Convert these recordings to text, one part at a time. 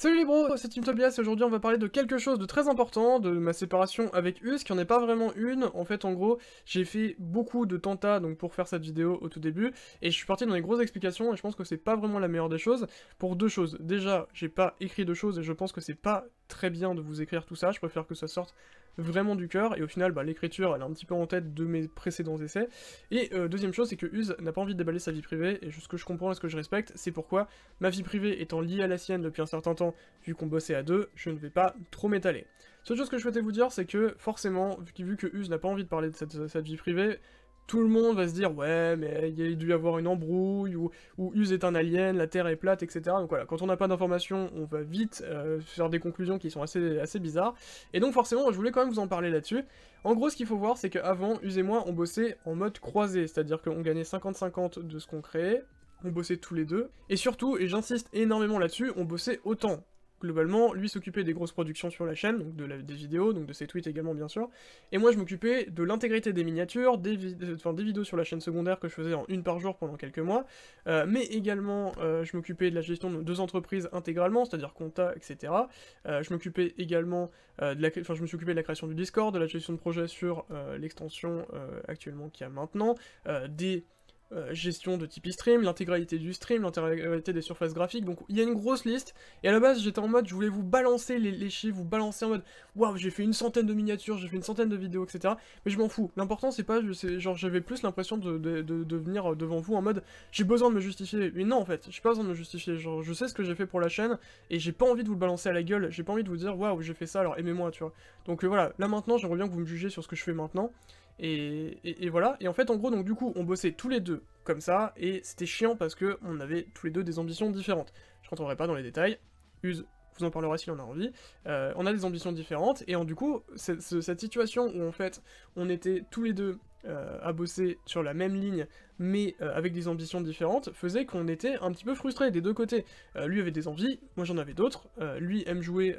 Salut les bros, c'est Team Tobias et aujourd'hui on va parler de quelque chose de très important, de ma séparation avec Us, qui en est pas vraiment une. En fait, en gros, j'ai fait beaucoup de tentats donc, pour faire cette vidéo au tout début, et je suis parti dans les grosses explications, et je pense que c'est pas vraiment la meilleure des choses, pour deux choses. Déjà, j'ai pas écrit deux choses, et je pense que c'est pas très bien de vous écrire tout ça, je préfère que ça sorte vraiment du cœur, et au final, bah, l'écriture, elle est un petit peu en tête de mes précédents essais. Et euh, deuxième chose, c'est que use n'a pas envie de déballer sa vie privée, et ce que je comprends et ce que je respecte, c'est pourquoi, ma vie privée étant liée à la sienne depuis un certain temps, vu qu'on bossait à deux, je ne vais pas trop m'étaler. Seule chose que je souhaitais vous dire, c'est que, forcément, vu que Huse n'a pas envie de parler de cette, cette vie privée, tout le monde va se dire ouais mais il y a dû y avoir une embrouille ou, ou Use est un alien, la Terre est plate, etc. Donc voilà, quand on n'a pas d'informations, on va vite euh, faire des conclusions qui sont assez, assez bizarres. Et donc forcément, je voulais quand même vous en parler là-dessus. En gros, ce qu'il faut voir, c'est qu'avant, Use et moi, on bossait en mode croisé, c'est-à-dire qu'on gagnait 50-50 de ce qu'on créait, on bossait tous les deux, et surtout, et j'insiste énormément là-dessus, on bossait autant globalement, lui s'occupait des grosses productions sur la chaîne, donc de des vidéos, donc de ses tweets également bien sûr, et moi je m'occupais de l'intégrité des miniatures, des, euh, des, vidéos sur la chaîne secondaire que je faisais en une par jour pendant quelques mois, euh, mais également euh, je m'occupais de la gestion de deux entreprises intégralement, c'est-à-dire compta, etc. je m'occupais également de la, enfin je me suis occupé de la création du Discord, de la gestion de projet sur l'extension actuellement qu'il y a maintenant, des euh, gestion de Tipeee Stream, l'intégralité du stream, l'intégralité des surfaces graphiques. Donc il y a une grosse liste. Et à la base, j'étais en mode, je voulais vous balancer les, chiffres, vous balancer en mode, waouh, j'ai fait une centaine de miniatures, j'ai fait une centaine de vidéos, etc. Mais je m'en fous. L'important, c'est pas, genre, j'avais plus l'impression de, de, venir devant vous en mode, j'ai besoin de me justifier. Mais non, en fait, j'ai pas besoin de me justifier. Genre, je sais ce que j'ai fait pour la chaîne et j'ai pas envie de vous le balancer à la gueule. J'ai pas envie de vous dire, waouh, j'ai fait ça, alors aimez-moi, tu vois. Donc euh, voilà, là maintenant, j'aimerais bien que vous me jugez sur ce que je fais maintenant. Et, voilà. Et en fait, en gros, donc du coup, on bossait tous les deux comme ça, et c'était chiant parce que on avait tous les deux des ambitions différentes. Je rentrerai pas dans les détails. Use vous en parlera s'il en a envie. Euh, on a des ambitions différentes, et en, du coup, cette situation où en fait, on était tous les deux euh, à bosser sur la même ligne, mais euh, avec des ambitions différentes, faisait qu'on était un petit peu frustré des deux côtés. Euh, lui avait des envies, moi j'en avais d'autres. lui aime jouer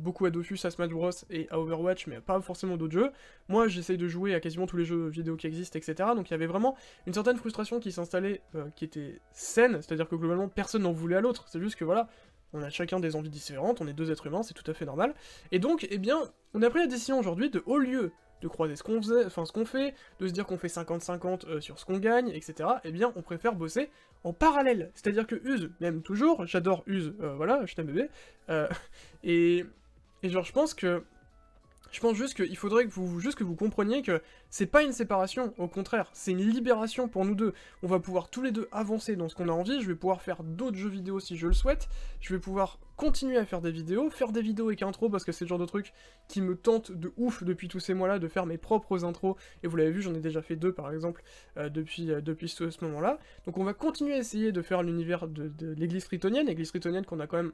beaucoup à Dofus, à Smash Bros et à Overwatch, mais pas forcément d'autres jeux. Moi j'essaye de jouer à quasiment tous les jeux vidéo qui existent, etc. Donc il y avait vraiment une certaine frustration qui s'installait, qui était saine, c'est-à-dire que globalement personne n'en voulait à l'autre. C'est juste que voilà, on a chacun des envies différentes, on est deux êtres humains, c'est tout à fait normal. Et donc, eh bien, on a pris la décision aujourd'hui de, au lieu de croiser ce qu'on enfin fait, de se dire qu'on fait 50-50 euh, sur ce qu'on gagne, etc., eh bien on préfère bosser en parallèle. C'est-à-dire que Use, même toujours, j'adore Use, euh, voilà, je t'aime bébé, euh, et, et genre je pense que je pense juste qu'il faudrait que vous, juste que vous compreniez que c'est pas une séparation, au contraire, c'est une libération pour nous deux. On va pouvoir tous les deux avancer dans ce qu'on a envie, je vais pouvoir faire d'autres jeux vidéo si je le souhaite, je vais pouvoir continuer à faire des vidéos, faire des vidéos avec intro parce que c'est le genre de truc qui me tente de ouf depuis tous ces mois-là de faire mes propres intros, et vous l'avez vu, j'en ai déjà fait deux par exemple euh, depuis, euh, depuis ce, moment-là. Donc on va continuer à essayer de faire l'univers de, de l'église tritonienne, l'église tritonienne qu'on a quand même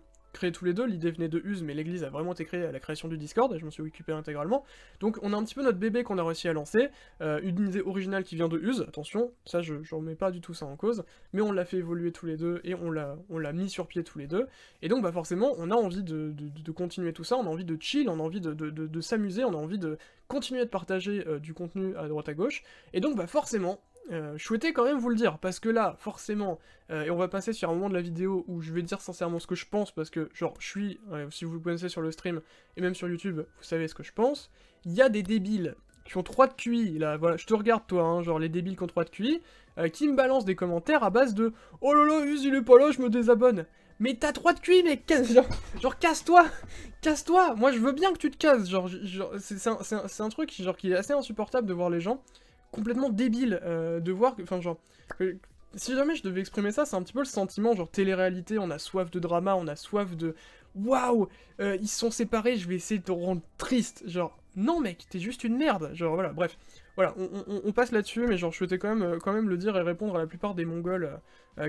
tous les deux. L'idée venait de Use, mais l'église a vraiment été créée à la création du Discord, et je m'en suis occupé intégralement. Donc on a un petit peu notre bébé qu'on a réussi à lancer, euh, une idée originale qui vient de Use, attention, ça je, remets pas du tout ça en cause, mais on l'a fait évoluer tous les deux, et on l'a mis sur pied tous les deux. Et donc bah forcément, on a envie de, continuer tout ça, on a envie de chill, on a envie de, s'amuser, on a envie de continuer de partager euh, du contenu à droite à gauche. Et donc bah forcément, euh, je souhaitais quand même vous le dire, parce que là, forcément, euh, et on va passer sur un moment de la vidéo où je vais dire sincèrement ce que je pense, parce que, genre, je suis, si vous vous connaissez sur le stream, et même sur YouTube, vous savez ce que je pense, il y a des débiles qui ont 3 de QI, là, voilà, je te regarde toi, hein, genre les débiles qui ont 3 de QI, euh, qui me balancent des commentaires à base de « Oh là il est pas là, je me désabonne !» Mais t'as 3 de QI, mec Genre, genre casse-toi Casse-toi Moi, je veux bien que tu te casses, genre, c'est un, un truc genre, qui est assez insupportable de voir les gens complètement débile euh, de voir que, enfin, genre, si jamais je devais exprimer ça, c'est un petit peu le sentiment, genre télé-réalité, on a soif de drama, on a soif de waouh, euh, ils sont séparés, je vais essayer de te rendre triste. Genre, non mec, t'es juste une merde. Genre, voilà, bref. Voilà, on, passe là-dessus, mais genre, je souhaitais quand même, euh, quand même le dire et répondre à la plupart des Mongols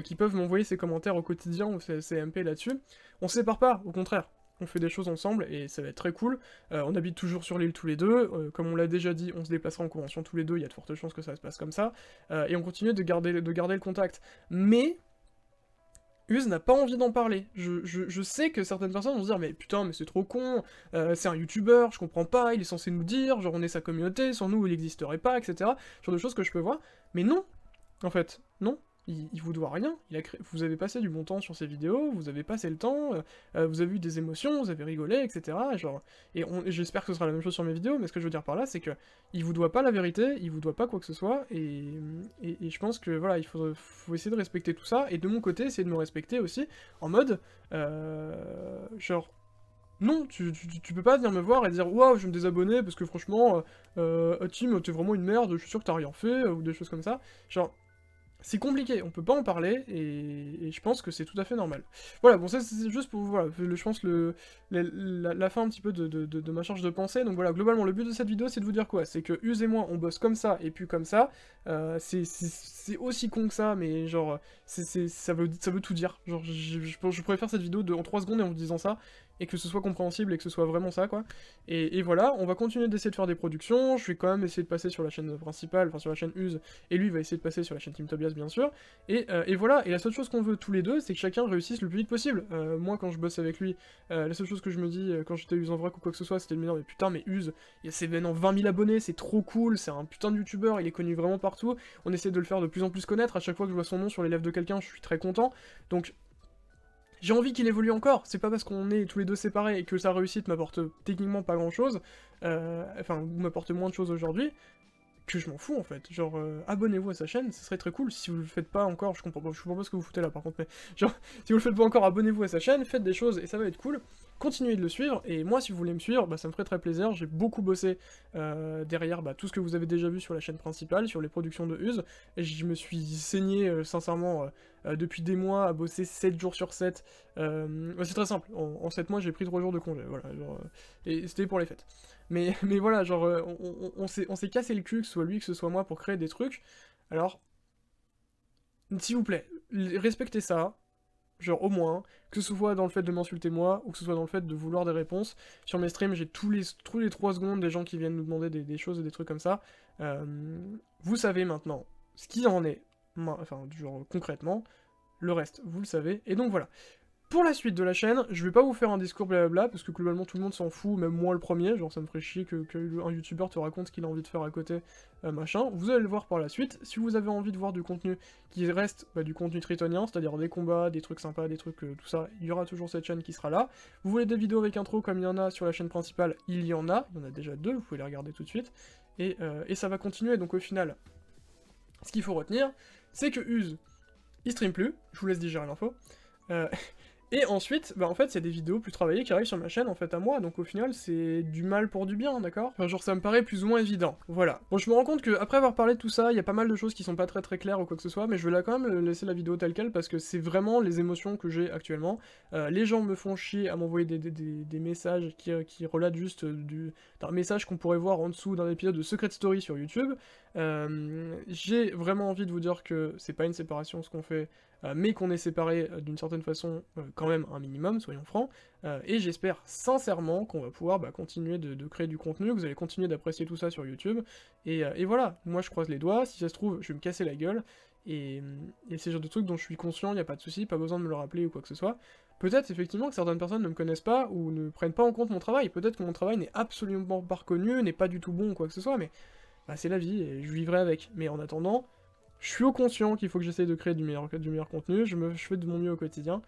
qui peuvent m'envoyer ces commentaires au quotidien ou ces, ces MP là-dessus. On se sépare pas, au contraire on fait des choses ensemble et ça va être très cool. Euh, on habite toujours sur l'île tous les deux, euh, comme on l'a déjà dit, on se déplacera en convention tous les deux, il y a de fortes chances que ça se passe comme ça, euh, et on continue de garder, de garder le contact. Mais Uz n'a pas envie d'en parler. Je, sais que certaines personnes vont se dire, mais putain, mais c'est trop con, c'est un youtubeur, je comprends pas, il est censé nous dire, genre on est sa communauté, sans nous il n'existerait pas, etc. Genre de choses que je peux voir. Mais non, en fait, non il, vous doit rien. vous avez passé du bon temps sur ses vidéos, vous avez passé le temps, euh, euh, vous avez eu des émotions, vous avez rigolé, etc. Genre, et j'espère que ce sera la même chose sur mes vidéos, mais ce que je veux dire par là, c'est que il vous doit pas la vérité, il vous doit pas quoi que ce soit, et, je pense que voilà, il faut, essayer de respecter tout ça, et de mon côté, essayer de me respecter aussi, en mode, euh, genre, non, tu, peux pas venir me voir et dire waouh, je me désabonner parce que franchement, euh, Tim, t'es vraiment une merde, je suis sûr que t'as rien fait, ou des choses comme ça. Genre, c'est compliqué, on peut pas en parler, et, je pense que c'est tout à fait normal. Voilà, bon ça c'est juste pour, voilà, je pense le, la, fin un petit peu de, ma charge de pensée, donc voilà, globalement le but de cette vidéo c'est de vous dire quoi, c'est que Us et moi on bosse comme ça, et puis comme ça, euh, c'est aussi con que ça, mais genre, c'est ça, veut, ça veut tout dire, genre je, je, faire cette vidéo de, en 3 secondes et en vous disant ça, et que ce soit compréhensible et que ce soit vraiment ça, quoi. Et, voilà, on va continuer d'essayer de faire des productions, je vais quand même essayer de passer sur la chaîne principale, enfin sur la chaîne Use, et lui va essayer de passer sur la chaîne Team Tobias, bien sûr. Euh, et, voilà, et la seule chose qu'on veut tous les deux, c'est que chacun réussisse le plus vite possible. Euh, moi, quand je bosse avec lui, euh, la seule chose que je me dis quand j'étais Use en vrac ou quoi que ce soit, c'était de me dire, mais putain, mais Use, c'est maintenant 20 000 abonnés, c'est trop cool, c'est un putain de youtubeur, il est connu vraiment partout, on essaie de le faire de plus en plus connaître, à chaque fois que je vois son nom sur les lèvres de quelqu'un, je suis très content. Donc j'ai envie qu'il évolue encore, c'est pas parce qu'on est tous les deux séparés et que sa réussite m'apporte techniquement pas grand chose, euh, enfin, m'apporte moins de choses aujourd'hui, que je m'en fous en fait. Genre, euh, abonnez-vous à sa chaîne, ce serait très cool. Si vous le faites pas encore, je comprends pas, je comprends pas ce que vous foutez là par contre, mais genre, si vous le faites pas encore, abonnez-vous à sa chaîne, faites des choses et ça va être cool continuez de le suivre, et moi si vous voulez me suivre, bah, ça me ferait très plaisir, j'ai beaucoup bossé euh, derrière bah, tout ce que vous avez déjà vu sur la chaîne principale, sur les productions de Use, je me suis saigné euh, sincèrement euh, depuis des mois à bosser 7 jours sur 7, c'est très simple, en, 7 mois j'ai pris 3 jours de congé, voilà, et c'était pour les fêtes. Mais, mais voilà, genre, on, on, on s'est cassé le cul, que ce soit lui, que ce soit moi, pour créer des trucs, alors, s'il vous plaît, respectez ça, genre au moins, que ce soit dans le fait de m'insulter moi, ou que ce soit dans le fait de vouloir des réponses. Sur mes streams, j'ai tous les, tous les 3 secondes des gens qui viennent nous demander des, choses et des trucs comme ça. Euh, vous savez maintenant ce qu'il en est, enfin, genre, concrètement, le reste, vous le savez, et donc voilà. Pour la suite de la chaîne, je vais pas vous faire un discours blablabla, parce que globalement tout le monde s'en fout, même moi le premier, genre ça me ferait chier qu'un youtubeur te raconte ce qu'il a envie de faire à côté, euh, machin. Vous allez le voir par la suite, si vous avez envie de voir du contenu qui reste bah, du contenu tritonien, c'est-à-dire des combats, des trucs sympas, des trucs, euh, tout ça, il y aura toujours cette chaîne qui sera là. Vous voulez des vidéos avec intro comme il y en a sur la chaîne principale, il y en a, il y en a déjà deux, vous pouvez les regarder tout de suite, et, euh, et ça va continuer, donc au final, ce qu'il faut retenir, c'est que Use, il stream plus, je vous laisse digérer l'info, Et ensuite, bah en fait, c'est des vidéos plus travaillées qui arrivent sur ma chaîne, en fait, à moi, donc au final, c'est du mal pour du bien, d'accord Enfin, genre, ça me paraît plus ou moins évident, voilà. Bon, je me rends compte que après avoir parlé de tout ça, il y a pas mal de choses qui sont pas très très claires ou quoi que ce soit, mais je vais là quand même laisser la vidéo telle quelle, parce que c'est vraiment les émotions que j'ai actuellement. Euh, les gens me font chier à m'envoyer des, messages qui, qui relatent juste du, d'un message qu'on pourrait voir en dessous d'un épisode de Secret Story sur YouTube, euh, j'ai vraiment envie de vous dire que c'est pas une séparation ce qu'on fait, euh, mais qu'on est séparé euh, d'une certaine façon quand même un minimum, soyons francs. et j'espère sincèrement qu'on va pouvoir bah, continuer de, créer du contenu, que vous allez continuer d'apprécier tout ça sur YouTube. Et, voilà, moi je croise les doigts, si ça se trouve, je vais me casser la gueule. Et, c'est le genre de truc dont je suis conscient, il n'y a pas de souci, pas besoin de me le rappeler ou quoi que ce soit. Peut-être effectivement que certaines personnes ne me connaissent pas ou ne prennent pas en compte mon travail. Peut-être que mon travail n'est absolument pas reconnu, n'est pas du tout bon ou quoi que ce soit, mais bah, c'est la vie, et je vivrai avec. Mais en attendant, je suis au conscient qu'il faut que j'essaye de créer du meilleur, du meilleur contenu, je, me, fais de mon mieux au quotidien,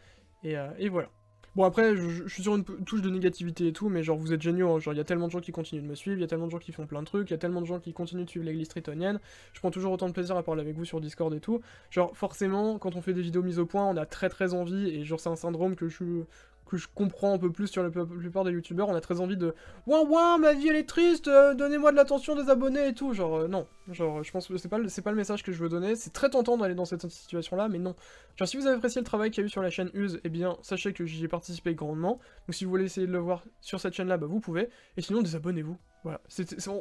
et, euh, voilà. Bon après, je, suis sur une touche de négativité et tout, mais genre vous êtes géniaux, hein. genre il y a tellement de gens qui continuent de me suivre, il y a tellement de gens qui font plein de trucs, il y a tellement de gens qui continuent de suivre l'église tritonienne, je prends toujours autant de plaisir à parler avec vous sur Discord et tout, genre forcément, quand on fait des vidéos mises au point, on a très très envie, et genre c'est un syndrome que je, que je comprends un peu plus sur la plupart des youtubeurs, on a très envie de « Ouin ouin, ma vie elle est triste, euh, donnez-moi de l'attention des abonnés et tout », genre euh, non, genre je pense que c'est pas, pas le message que je veux donner, c'est très tentant d'aller dans cette situation-là, mais non. Genre si vous avez apprécié le travail qu'il y a eu sur la chaîne Use, eh bien sachez que j'y ai participé grandement, donc si vous voulez essayer de le voir sur cette chaîne-là, bah vous pouvez, et sinon désabonnez-vous. Voilà,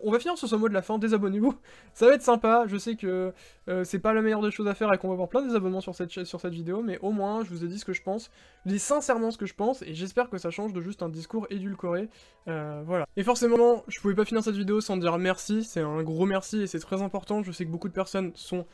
on va finir sur ce mot de la fin, désabonnez-vous, ça va être sympa, je sais que euh, c'est pas la meilleure des choses à faire et qu'on va avoir plein de désabonnements sur cette, sur cette vidéo, mais au moins je vous ai dit ce que je pense, je dis sincèrement ce que je pense, et j'espère que ça change de juste un discours édulcoré, euh, voilà. Et forcément, je pouvais pas finir cette vidéo sans dire merci, c'est un gros merci et c'est très important, je sais que beaucoup de personnes sont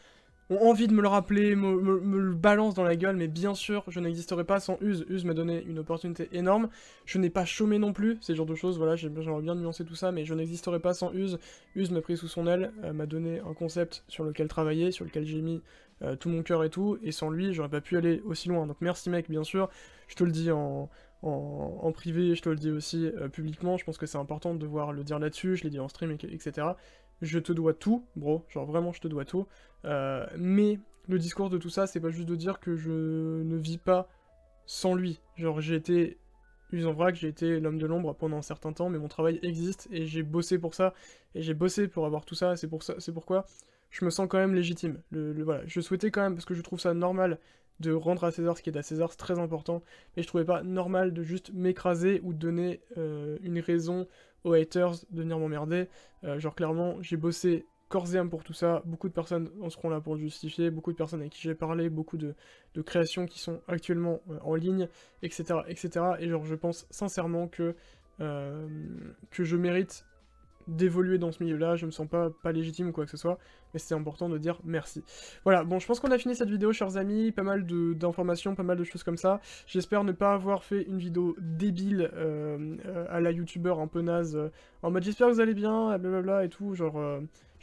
ont envie de me le rappeler, me, le balancent dans la gueule, mais bien sûr, je n'existerai pas sans Use. Use m'a donné une opportunité énorme. Je n'ai pas chômé non plus, ces genres de choses, voilà, j'aimerais bien nuancer tout ça, mais je n'existerai pas sans Use. Use m'a pris sous son aile, euh, m'a donné un concept sur lequel travailler, sur lequel j'ai mis euh, tout mon cœur et tout, et sans lui, j'aurais pas pu aller aussi loin. Donc merci mec, bien sûr, je te le dis en, en, privé, je te le dis aussi euh, publiquement, je pense que c'est important de devoir le dire là-dessus, je l'ai dit en stream, etc. Je te dois tout, bro, genre vraiment je te dois tout. Euh, mais le discours de tout ça, c'est pas juste de dire que je ne vis pas sans lui. Genre, j'ai été en vrac, j'ai été l'homme de l'ombre pendant un certain temps, mais mon travail existe et j'ai bossé pour ça, et j'ai bossé pour avoir tout ça, c'est pour ça, c'est pourquoi je me sens quand même légitime. Le, voilà, je souhaitais quand même, parce que je trouve ça normal de rendre à César ce qui est à César, c'est très important, mais je trouvais pas normal de juste m'écraser ou donner euh, une raison aux haters de venir m'emmerder. Euh, genre clairement, j'ai bossé corps et âme pour tout ça. Beaucoup de personnes en seront là pour justifier, beaucoup de personnes avec qui j'ai parlé, beaucoup de, créations qui sont actuellement euh, en ligne, etc., etc. Et genre, je pense sincèrement que, euh, que je mérite d'évoluer dans ce milieu-là, je me sens pas, pas légitime ou quoi que ce soit, mais c'est important de dire merci. Voilà, bon, je pense qu'on a fini cette vidéo, chers amis, pas mal d'informations, pas mal de choses comme ça. J'espère ne pas avoir fait une vidéo débile euh, à la youtubeur un peu naze, en mode j'espère que vous allez bien, blablabla et tout, genre...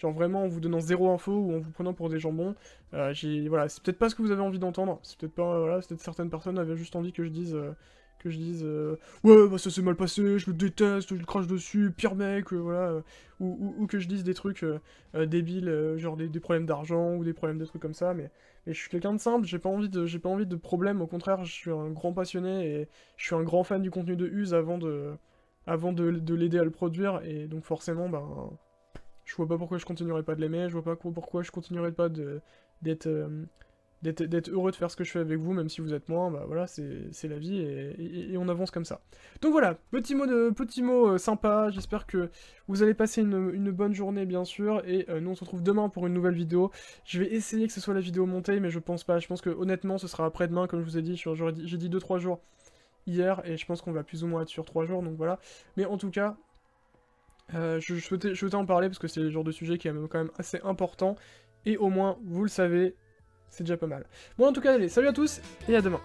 Genre vraiment en vous donnant zéro info ou en vous prenant pour des jambons. Euh, voilà, c'est peut-être pas ce que vous avez envie d'entendre. C'est peut-être pas, voilà, certaines personnes avaient juste envie que je dise euh, que je dise euh, ouais bah ça s'est mal passé, je le déteste, je le crache dessus, pire mec, voilà, ou, que je dise des trucs débiles, genre des, problèmes d'argent ou des problèmes de trucs comme ça, mais, je suis quelqu'un de simple, j'ai pas envie de j'ai pas envie de problème, au contraire je suis un grand passionné et je suis un grand fan du contenu de Use avant de avant de l'aider à le produire et donc forcément ben je vois pas pourquoi je continuerai pas de l'aimer, je vois pas pourquoi je continuerai pas euh, d'être heureux de faire ce que je fais avec vous, même si vous êtes moins, bah voilà, c'est la vie et, on avance comme ça. Donc voilà, petit mot, de, mot euh, sympa, j'espère que vous allez passer une, bonne journée bien sûr, et euh, nous on se retrouve demain pour une nouvelle vidéo. Je vais essayer que ce soit la vidéo montée, mais je pense pas, je pense que honnêtement ce sera après-demain, comme je vous ai dit, j'ai dit 2-3 jours hier, et je pense qu'on va plus ou moins être sur 3 jours, donc voilà. Mais en tout cas, euh, je, souhaitais, en parler parce que c'est le genre de sujet qui est quand même assez important. Et au moins, vous le savez, c'est déjà pas mal. Bon, en tout cas, allez, salut à tous et à demain.